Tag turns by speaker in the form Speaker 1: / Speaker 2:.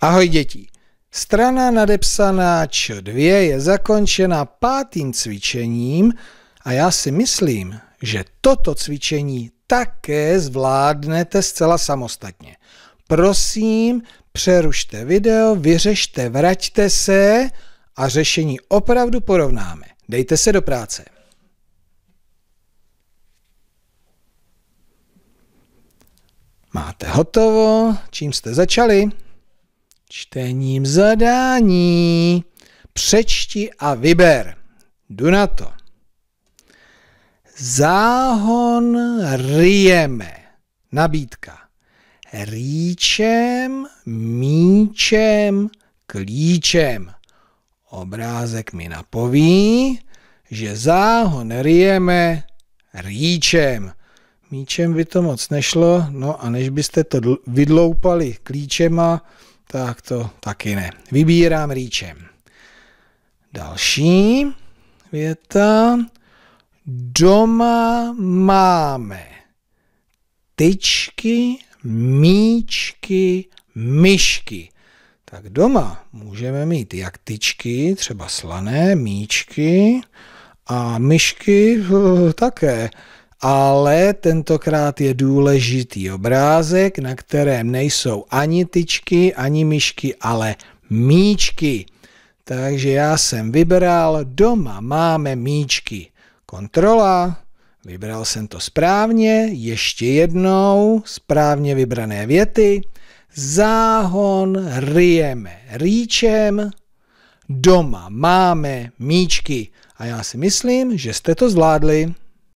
Speaker 1: Ahoj děti! Strana nadepsaná Č2 je zakončena pátým cvičením a já si myslím, že toto cvičení také zvládnete zcela samostatně. Prosím, přerušte video, vyřešte, vraťte se a řešení opravdu porovnáme. Dejte se do práce. Máte hotovo, čím jste začali? Čtením zadání. Přečti a vyber. Jdu na to. Záhon ryjeme. Nabídka. Rýčem, míčem, klíčem. Obrázek mi napoví, že záhon rijeme rýčem. Míčem by to moc nešlo, no a než byste to vydloupali klíčema, tak to taky ne. Vybírám rýčem. Další věta. Doma máme tyčky, míčky, myšky. Tak doma můžeme mít jak tyčky, třeba slané, míčky a myšky eh, také ale tentokrát je důležitý obrázek, na kterém nejsou ani tyčky, ani myšky, ale míčky. Takže já jsem vybral, doma máme míčky. Kontrola, vybral jsem to správně, ještě jednou, správně vybrané věty. Záhon ryjeme rýčem, doma máme míčky. A já si myslím, že jste to zvládli.